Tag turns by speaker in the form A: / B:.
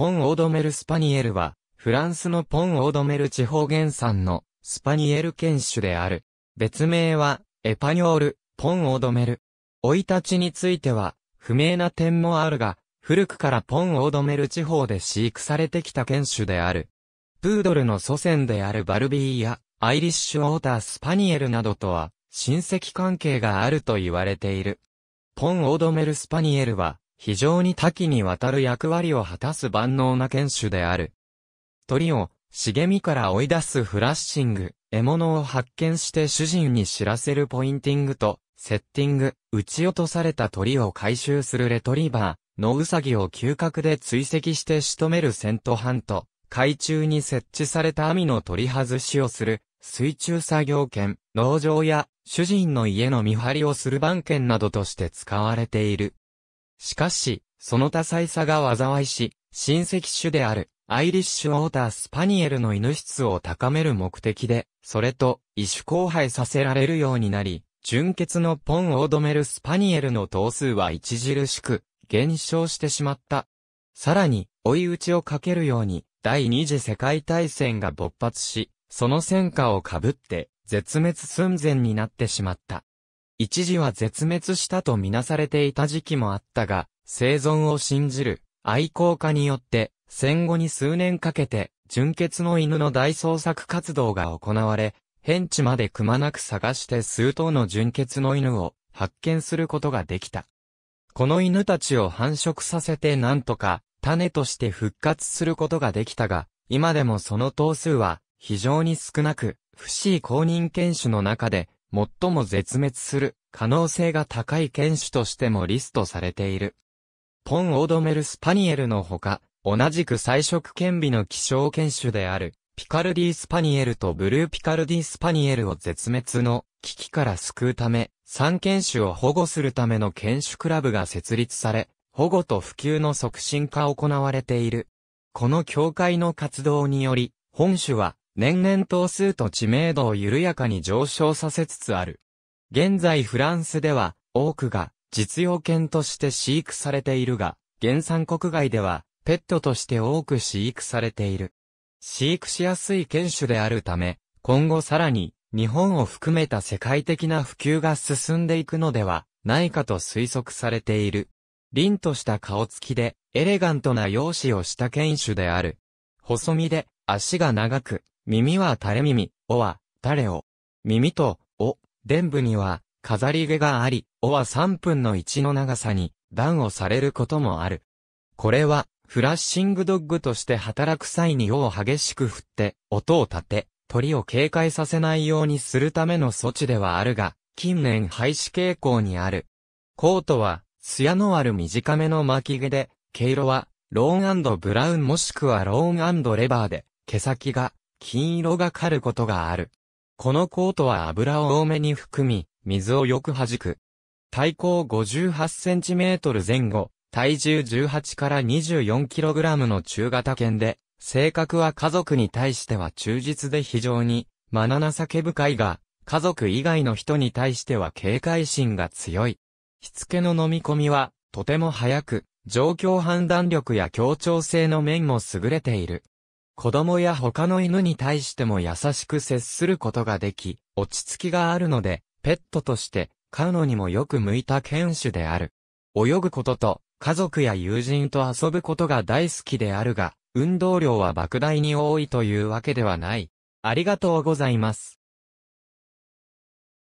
A: ポン・オードメル・スパニエルは、フランスのポン・オードメル地方原産のスパニエル犬種である。別名は、エパニョール、ポン・オードメル。老い立ちについては、不明な点もあるが、古くからポン・オードメル地方で飼育されてきた犬種である。プードルの祖先であるバルビーや、アイリッシュ・ウォーター・スパニエルなどとは、親戚関係があると言われている。ポン・オードメル・スパニエルは、非常に多岐にわたる役割を果たす万能な犬種である。鳥を、茂みから追い出すフラッシング、獲物を発見して主人に知らせるポインティングと、セッティング、撃ち落とされた鳥を回収するレトリバー、ノウサギを嗅覚で追跡して仕留めるセントハント、海中に設置された網の取り外しをする、水中作業犬、農場や主人の家の見張りをする番犬などとして使われている。しかし、その多彩さが災いし、親戚種である、アイリッシュウォータースパニエルの犬質を高める目的で、それと、異種交配させられるようになり、純血のポンを止めるスパニエルの頭数は著しく、減少してしまった。さらに、追い打ちをかけるように、第二次世界大戦が勃発し、その戦火をかぶって、絶滅寸前になってしまった。一時は絶滅したとみなされていた時期もあったが、生存を信じる愛好家によって戦後に数年かけて純血の犬の大捜索活動が行われ、変地までくまなく探して数頭の純血の犬を発見することができた。この犬たちを繁殖させてなんとか種として復活することができたが、今でもその頭数は非常に少なく、不思議公認犬種の中で最も絶滅する可能性が高い犬種としてもリストされている。ポン・オドメル・スパニエルのほか、同じく彩色顕微の希少犬種である、ピカルディ・スパニエルとブルーピカルディ・スパニエルを絶滅の危機から救うため、3犬種を保護するための犬種クラブが設立され、保護と普及の促進化行われている。この協会の活動により、本種は年々頭数と知名度を緩やかに上昇させつつある。現在フランスでは、多くが実用犬として飼育されているが、原産国外では、ペットとして多く飼育されている。飼育しやすい犬種であるため、今後さらに、日本を含めた世界的な普及が進んでいくのでは、ないかと推測されている。凛とした顔つきで、エレガントな容姿をした犬種である。細身で、足が長く、耳は垂れ耳、おは、垂れ尾。耳と、お、伝部には、飾り毛があり、おは3分の1の長さに、段をされることもある。これは、フラッシングドッグとして働く際に尾を激しく振って、音を立て、鳥を警戒させないようにするための措置ではあるが、近年廃止傾向にある。コートは、艶のある短めの巻き毛で、毛色は、ローンブラウンもしくはローンレバーで、毛先が金色がかることがある。このコートは油を多めに含み、水をよく弾く。体高58センチメートル前後、体重18から24キログラムの中型犬で、性格は家族に対しては忠実で非常に、まなな酒深いが、家族以外の人に対しては警戒心が強い。しつけの飲み込みは、とても早く、状況判断力や協調性の面も優れている。子供や他の犬に対しても優しく接することができ、落ち着きがあるので、ペットとして飼うのにもよく向いた犬種である。泳ぐことと、家族や友人と遊ぶことが大好きであるが、運動量は莫大に多いというわけではない。ありがとうございます。